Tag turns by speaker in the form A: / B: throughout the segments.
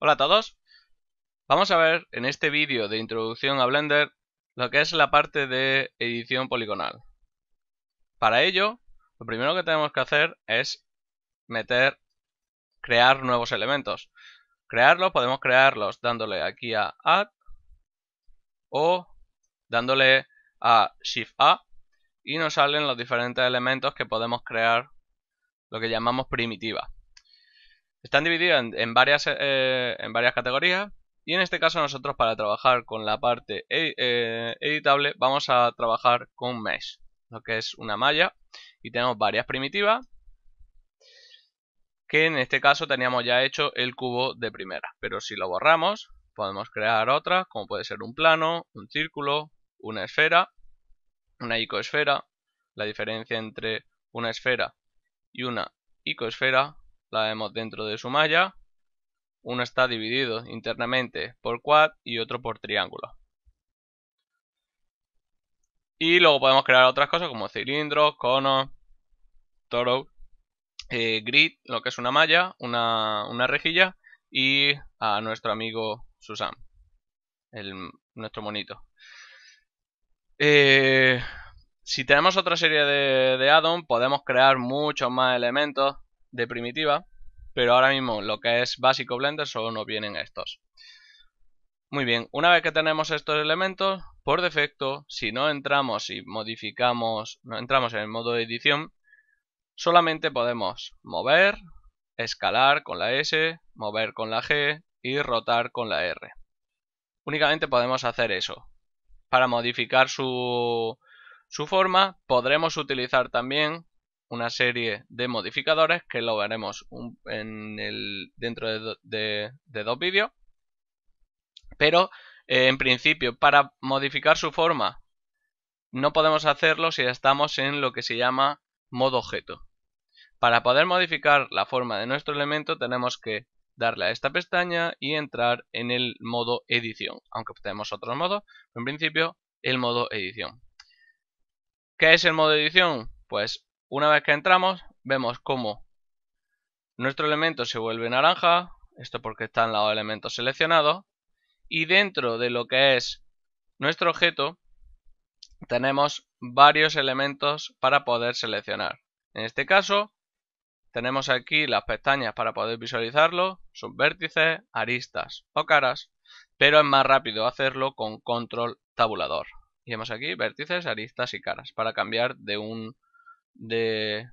A: Hola a todos, vamos a ver en este vídeo de introducción a Blender lo que es la parte de edición poligonal. Para ello, lo primero que tenemos que hacer es meter, crear nuevos elementos. Crearlos, podemos crearlos dándole aquí a Add o dándole a Shift A y nos salen los diferentes elementos que podemos crear lo que llamamos primitiva. Están divididas en, varias, eh, en varias categorías y en este caso nosotros para trabajar con la parte eh, editable vamos a trabajar con mesh, lo que es una malla y tenemos varias primitivas que en este caso teníamos ya hecho el cubo de primera, pero si lo borramos podemos crear otras como puede ser un plano, un círculo, una esfera, una icosfera, la diferencia entre una esfera y una icosfera la vemos dentro de su malla. Uno está dividido internamente por quad y otro por triángulo. Y luego podemos crear otras cosas como cilindros, conos, toro, eh, grid, lo que es una malla, una, rejilla y a nuestro amigo Susan, el, nuestro monito. Eh, si tenemos otra serie de, de podemos crear muchos más elementos de primitiva, pero ahora mismo lo que es básico Blender solo nos vienen estos. Muy bien, una vez que tenemos estos elementos, por defecto, si no entramos y modificamos, no entramos en el modo de edición, solamente podemos mover, escalar con la S, mover con la G y rotar con la R. Únicamente podemos hacer eso. Para modificar su, su forma podremos utilizar también una serie de modificadores que lo veremos dentro de, dos vídeos. Pero eh, en principio para modificar su forma no podemos hacerlo si estamos en lo que se llama modo objeto. Para poder modificar la forma de nuestro elemento tenemos que darle a esta pestaña y entrar en el modo edición, aunque tenemos otro modo en principio el modo edición. ¿Qué es el modo edición? Pues una vez que entramos, vemos cómo nuestro elemento se vuelve naranja, esto porque están los elementos seleccionados, y dentro de lo que es nuestro objeto, tenemos varios elementos para poder seleccionar. En este caso, tenemos aquí las pestañas para poder visualizarlo, vértices, aristas o caras, pero es más rápido hacerlo con control tabulador. Y vemos aquí vértices, aristas y caras para cambiar de un de,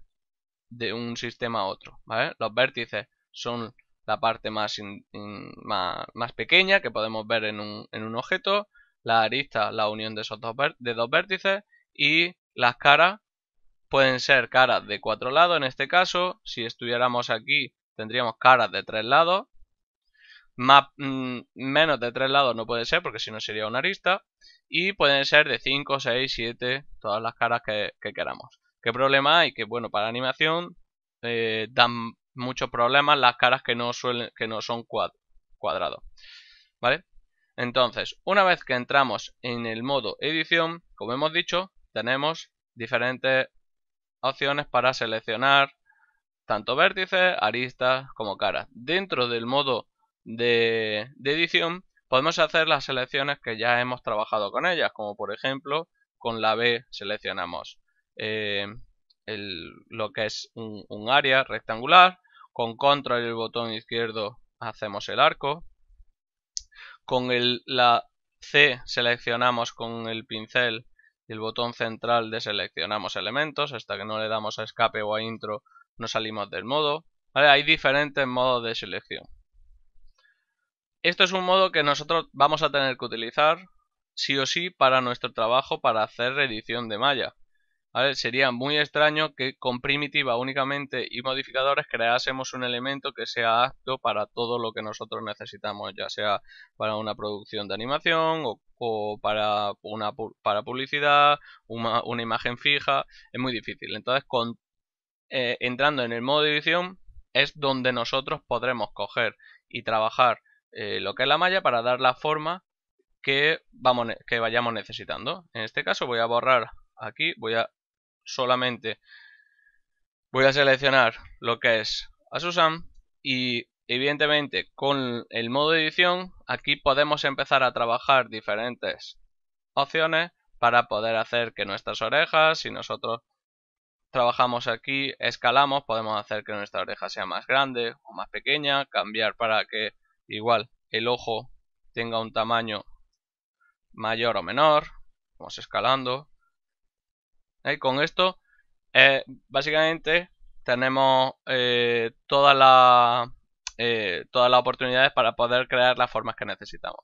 A: un sistema a otro. Los vértices son la parte más, más, pequeña que podemos ver en un, objeto, la arista, la unión de esos dos, vértices y las caras pueden ser caras de cuatro lados en este caso, si estuviéramos aquí tendríamos caras de tres lados, mm, menos de tres lados no puede ser porque si no sería una arista y pueden ser de 5, 6, 7, todas las caras que queramos. ¿Qué problema hay? Que bueno, para animación eh, dan muchos problemas las caras que no, suelen, que no son cuadrados. ¿Vale? Entonces, una vez que entramos en el modo edición, como hemos dicho, tenemos diferentes opciones para seleccionar tanto vértices, aristas como caras. Dentro del modo de, edición podemos hacer las selecciones que ya hemos trabajado con ellas, como por ejemplo con la B seleccionamos eh, lo que es un, área rectangular. Con control y el botón izquierdo hacemos el arco. Con la C seleccionamos con el pincel y el botón central deseleccionamos elementos. Hasta que no le damos a escape o a intro no salimos del modo. Hay diferentes modos de selección. Esto es un modo que nosotros vamos a tener que utilizar sí o sí para nuestro trabajo para hacer edición de malla. Sería muy extraño que con primitiva únicamente y modificadores creásemos un elemento que sea apto para todo lo que nosotros necesitamos, ya sea para una producción de animación o, para, una, para publicidad, una, imagen fija, es muy difícil. Entonces, eh, entrando en el modo de edición es donde nosotros podremos coger y trabajar eh, lo que es la malla para dar la forma que, que vayamos necesitando. En este caso voy a borrar aquí, voy a solamente voy a seleccionar lo que es Susan y evidentemente con el modo de edición aquí podemos empezar a trabajar diferentes opciones para poder hacer que nuestras orejas, si nosotros trabajamos aquí, escalamos, podemos hacer que nuestra oreja sea más grande o más pequeña, cambiar para que igual el ojo tenga un tamaño mayor o menor, vamos escalando, con esto, eh, básicamente, tenemos eh, eh, todas las oportunidades para poder crear las formas que necesitamos.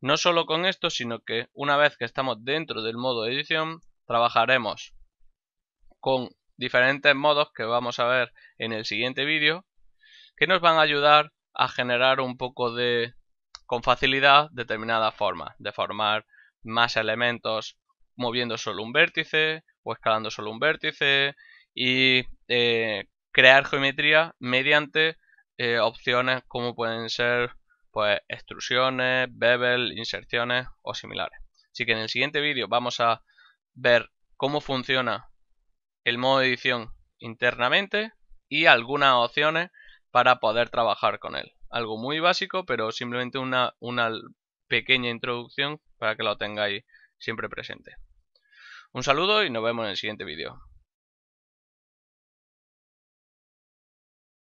A: No solo con esto, sino que una vez que estamos dentro del modo edición, trabajaremos con diferentes modos que vamos a ver en el siguiente vídeo, que nos van a ayudar a generar un poco de, con facilidad, determinadas formas, de formar más elementos moviendo solo un vértice, o escalando solo un vértice y eh, crear geometría mediante eh, opciones como pueden ser pues extrusiones, bevel, inserciones o similares. Así que en el siguiente vídeo vamos a ver cómo funciona el modo de edición internamente y algunas opciones para poder trabajar con él. Algo muy básico, pero simplemente una, una pequeña introducción para que lo tengáis siempre presente. Un saludo y nos vemos en el siguiente vídeo.